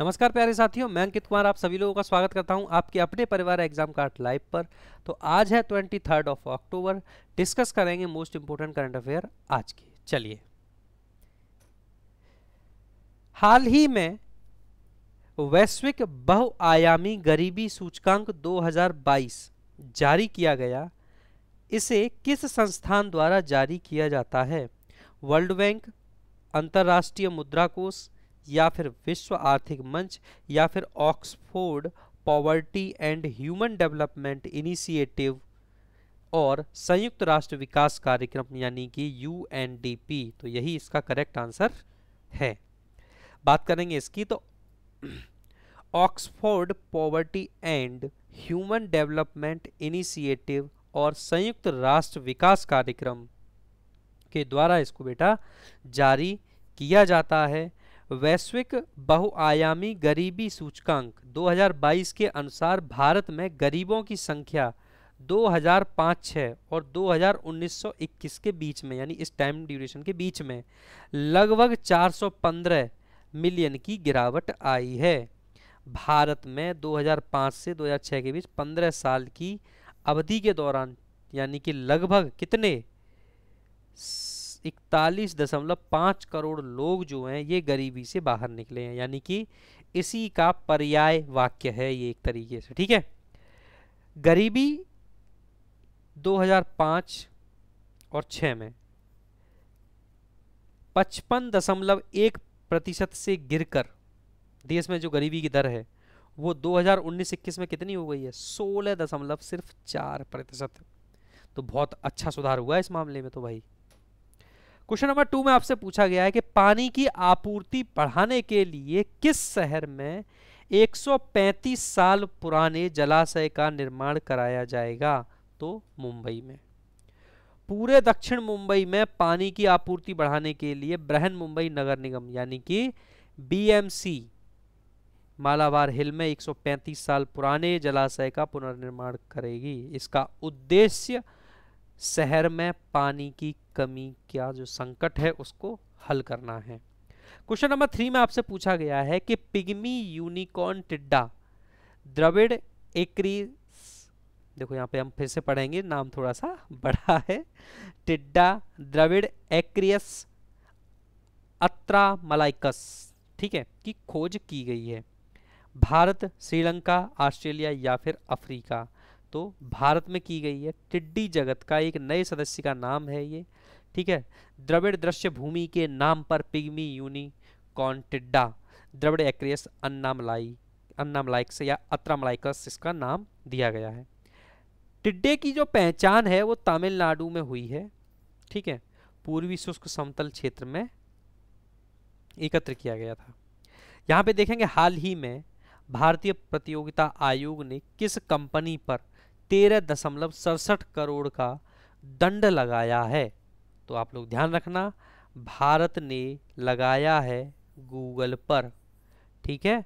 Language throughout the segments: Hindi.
नमस्कार प्यारे साथियों मैं अंकित कुमार आप सभी लोगों का स्वागत करता हूं आपके अपने परिवार एग्जाम कार्ड लाइव पर तो आज है twenty third of October discuss करेंगे मोस्ट इंपोर्टेंट करंट अफेयर आज की चलिए हाल ही में वैश्विक बहुआयामी गरीबी सूचकांक 2022 जारी किया गया इसे किस संस्थान द्वारा जारी किया जाता है वर्ल्ड बैंक अंतर्राष्ट्रीय मुद्रा कोष या फिर विश्व आर्थिक मंच या फिर Oxford poverty and human development initiative और संयुक्त राष्ट्र विकास कार्यक्रम यानी कि यू तो यही इसका करेक्ट आंसर है बात करेंगे इसकी तो Oxford poverty and human development initiative और संयुक्त राष्ट्र विकास कार्यक्रम के द्वारा इसको बेटा जारी किया जाता है वैश्विक बहुआयामी गरीबी सूचकांक 2022 के अनुसार भारत में गरीबों की संख्या 2005 हजार और 2019-21 के बीच में यानी इस टाइम ड्यूरेशन के बीच में लगभग 415 मिलियन की गिरावट आई है भारत में 2005 से 2006 के बीच 15 साल की अवधि के दौरान यानी कि लगभग कितने इकतालीस दशमलव पाँच करोड़ लोग जो हैं ये गरीबी से बाहर निकले हैं यानी कि इसी का पर्याय वाक्य है ये एक तरीके से ठीक है गरीबी 2005 और 6 में पचपन दशमलव एक प्रतिशत से गिरकर देश में जो गरीबी की दर है वो 2019-21 में कितनी हो गई है सोलह दशमलव सिर्फ चार प्रतिशत तो बहुत अच्छा सुधार हुआ है इस मामले में तो भाई क्वेश्चन नंबर टू में आपसे पूछा गया है कि पानी की आपूर्ति बढ़ाने के लिए किस शहर में 135 साल पुराने जलाशय का निर्माण कराया जाएगा तो मुंबई में पूरे दक्षिण मुंबई में पानी की आपूर्ति बढ़ाने के लिए ब्रहन मुंबई नगर निगम यानी कि बीएमसी मालाबार हिल में 135 साल पुराने जलाशय का पुनर्निर्माण करेगी इसका उद्देश्य शहर में पानी की कमी क्या जो संकट है उसको हल करना है क्वेश्चन नंबर थ्री में आपसे पूछा गया है कि पिग्मी यूनिकॉर्न टिड्डा द्रविड़ एकरी देखो यहाँ पे हम फिर से पढ़ेंगे नाम थोड़ा सा बड़ा है टिड्डा द्रविड़ एक्रियस अत्रा मलाइकस ठीक है की खोज की गई है भारत श्रीलंका ऑस्ट्रेलिया या फिर अफ्रीका तो भारत में की गई है टिड्डी जगत का एक नए सदस्य का नाम है ये ठीक है द्रविड़ दृश्य भूमि के नाम पर पिग्मी यूनी कौन टिड्डा द्रविड़ एक्रियस अन्नामलाई अन्नामलाइक्स या अत्रामलाइकस इसका नाम दिया गया है टिड्डे की जो पहचान है वो तमिलनाडु में हुई है ठीक है पूर्वी शुष्क समतल क्षेत्र में एकत्र किया गया था यहाँ पे देखेंगे हाल ही में भारतीय प्रतियोगिता आयोग ने किस कंपनी पर तेरह दशमलव सड़सठ करोड़ का दंड लगाया है तो आप लोग ध्यान रखना भारत ने लगाया है गूगल पर ठीक है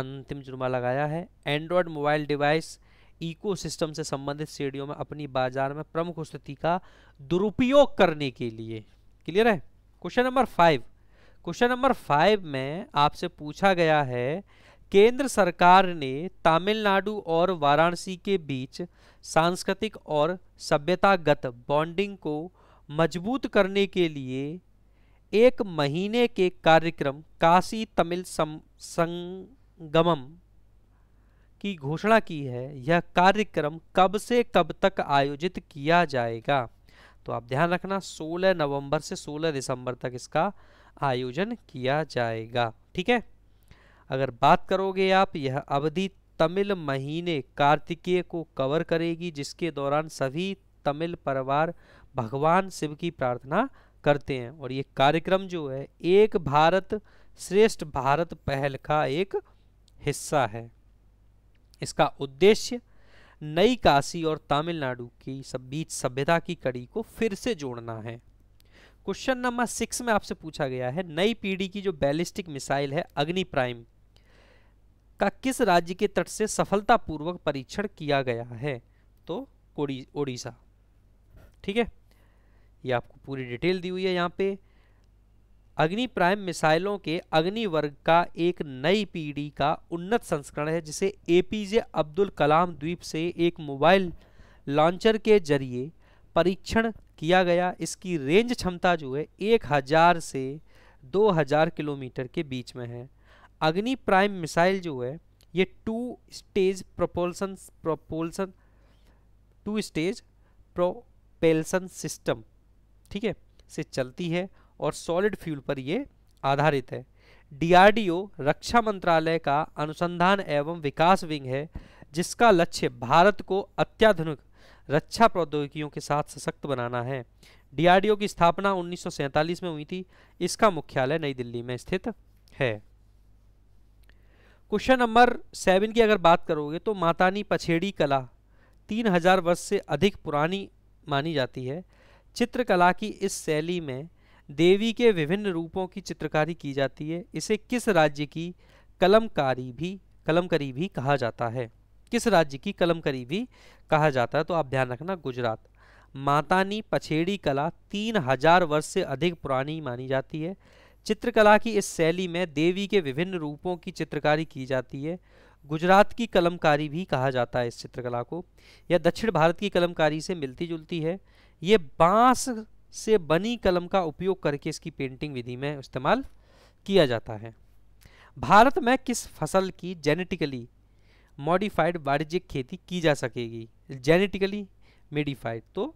अंतिम जुर्मा लगाया है एंड्रॉयड मोबाइल डिवाइस इकोसिस्टम से संबंधित श्रेणियों में अपनी बाजार में प्रमुख स्थिति का दुरुपयोग करने के लिए क्लियर है question number five question number five में आपसे पूछा गया है केंद्र सरकार ने तमिलनाडु और वाराणसी के बीच सांस्कृतिक और सभ्यतागत बॉन्डिंग को मजबूत करने के लिए एक महीने के कार्यक्रम काशी तमिल संगमम की घोषणा की है यह कार्यक्रम कब से कब तक आयोजित किया जाएगा तो आप ध्यान रखना 16 नवंबर से 16 दिसंबर तक इसका आयोजन किया जाएगा ठीक है अगर बात करोगे आप यह अवधि तमिल महीने कार्तिकेय को कवर करेगी जिसके दौरान सभी तमिल परिवार भगवान शिव की प्रार्थना करते हैं और ये कार्यक्रम जो है एक भारत श्रेष्ठ भारत पहल का एक हिस्सा है इसका उद्देश्य नई काशी और तमिलनाडु की सब बीच सभ्यता की कड़ी को फिर से जोड़ना है क्वेश्चन नंबर सिक्स में आपसे पूछा गया है नई पीढ़ी की जो बैलिस्टिक मिसाइल है अग्नि प्राइम का किस राज्य के तट से सफलतापूर्वक परीक्षण किया गया है तो ओडिशा ठीक है ये आपको पूरी डिटेल दी हुई है यहाँ पे अग्नि प्राइम मिसाइलों के अग्नि वर्ग का एक नई पीढ़ी का उन्नत संस्करण है जिसे एपीजे अब्दुल कलाम द्वीप से एक मोबाइल लॉन्चर के जरिए परीक्षण किया गया इसकी रेंज क्षमता जो है 1000 से 2000 किलोमीटर के बीच में है अग्नि प्राइम मिसाइल जो है ये two stage propulsion propulsion two stage propulsion system ठीक है से चलती है और सॉलिड फ्यूल पर ये आधारित है डीआरडीओ रक्षा मंत्रालय का अनुसंधान एवं विकास विंग है जिसका लक्ष्य भारत को अत्याधुनिक रक्षा प्रौद्योगिकियों के साथ सशक्त बनाना है डीआरडीओ की स्थापना 1947 में हुई थी इसका मुख्यालय नई दिल्ली में स्थित है क्वेश्चन नंबर सेवन की अगर बात करोगे तो मातानी पछेड़ी कला तीन हजार वर्ष से अधिक पुरानी मानी जाती है चित्रकला की इस शैली में देवी के विभिन्न रूपों की चित्रकारी की जाती है इसे किस राज्य की कलमकारी भी कलमकारी भी कहा जाता है किस राज्य की कलमकारी भी कहा जाता है तो आप ध्यान रखना गुजरात मातानी पछेड़ी कला तीन हजार वर्ष से अधिक पुरानी मानी जाती है चित्रकला की इस शैली में देवी के विभिन्न रूपों की चित्रकारी की जाती है गुजरात की कलमकारी भी कहा जाता है इस चित्रकला को यह दक्षिण भारत की कलमकारी से मिलती जुलती है ये बांस से बनी कलम का उपयोग करके इसकी पेंटिंग विधि में इस्तेमाल किया जाता है भारत में किस फसल की जेनेटिकली मॉडिफाइड वाणिज्यिक खेती की जा सकेगी जेनेटिकली मेडिफाइड तो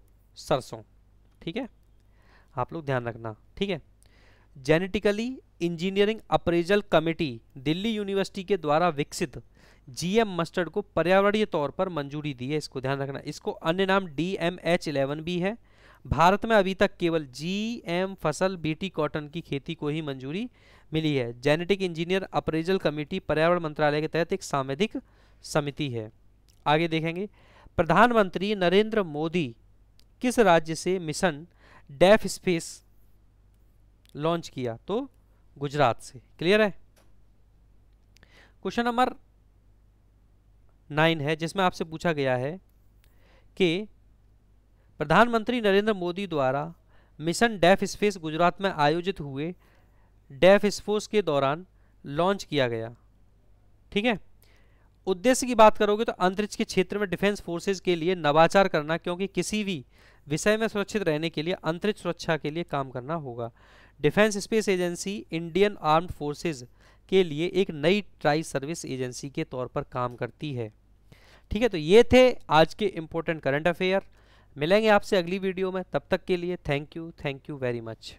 सरसों ठीक है आप लोग ध्यान रखना ठीक है genetically engineering appraisal committee Delhi university के द्वारा विकसित जीएम मस्टर्ड को पर्यावरणीय तौर पर मंजूरी दी है इसको ध्यान रखना इसको अन्य नाम डी एम एच इलेवन भी है भारत में अभी तक केवल जी एम फसल बीटी कॉटन की खेती को ही मंजूरी मिली है जेनेटिक इंजीनियर अप्रेजल कमेटी पर्यावरण मंत्रालय के तहत एक सामवेदिक समिति है आगे देखेंगे प्रधानमंत्री नरेंद्र मोदी किस राज्य से मिशन डेफ स्पेस लॉन्च किया तो गुजरात से क्लियर है क्वेश्चन नंबर नाइन है जिसमें आपसे पूछा गया है कि प्रधानमंत्री नरेंद्र मोदी द्वारा मिशन डेफ स्पेस गुजरात में आयोजित हुए डेफ स्पोर्स के दौरान लॉन्च किया गया ठीक है उद्देश्य की बात करोगे तो अंतरिक्ष के क्षेत्र में डिफेंस फोर्सेज के लिए नवाचार करना क्योंकि किसी भी विषय में सुरक्षित रहने के लिए अंतरिक्ष सुरक्षा के लिए काम करना होगा defence space agency Indian armed forces के लिए एक नई ट्राई सर्विस एजेंसी के तौर पर काम करती है ठीक है तो ये थे आज के इम्पोर्टेंट करंट अफेयर मिलेंगे आपसे अगली वीडियो में तब तक के लिए thank you thank you very much